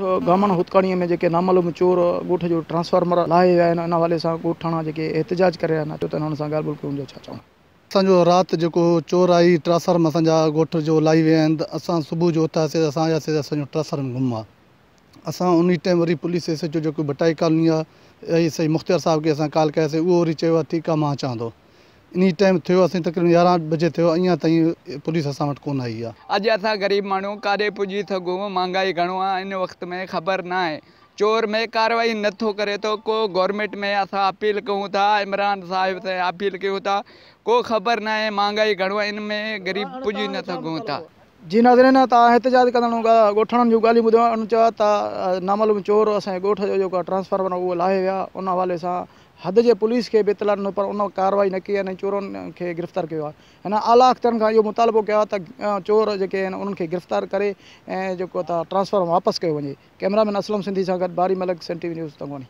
लाहे छा चवां असांजो राति जेको चोर आई ट्रासफार्म असांजा ॻोठ जो लाहे विया आहिनि त असां सुबुह जो उथासीं त असां वियासीं तासर्म घुम आहे असां उन टाइम वरी पुलिस जो जेको बटाई कॉलोनी आहे इहा सही मुख़्तियार साहिब खे असां काल कयासीं उहो वरी चयो आहे ठीकु आहे मां अचां थो इन टाइम थो असीं तकरीबन यारहं बजे थो अलिस ताईं पुलिस आई है अज अस ग़रीब माण्हू कदे पुजी सकूँ महंगाई घो इन वक़्त में ख़बर ना है चोर में कार्रवाई न नथो करे तो को गवर्नमेंट में अस अपील कयूं था इमरान साहब से अपील कयूं था को ख़बर ना आहे महांगाई घणो इन में ग़रीब पुजी न सघूं था जी नाज़रीन तव्हां एहतिजाज कंदड़ ॻोठणनि जूं ॻाल्हियूं नामालूम चोर असांजे ॻोठ जो जेको ट्रांसफार्मर उहो लाहे विया उन हवाले से हद के पुलिस के बि इतलाह पर उन कार्रवाई न की चोर के गिरफ़्तार किया आहे हिन आला अख़्तरनि खां इहो मुतालबो किया चोर जेके आहिनि उन्हनि खे गिरफ़्तार करे ऐं ट्रांसफार्मर वापसि कयो वञे कैमरामैन असलम सिंधी से गुड बारी मलक सन वी न्यूज़ तंगवानी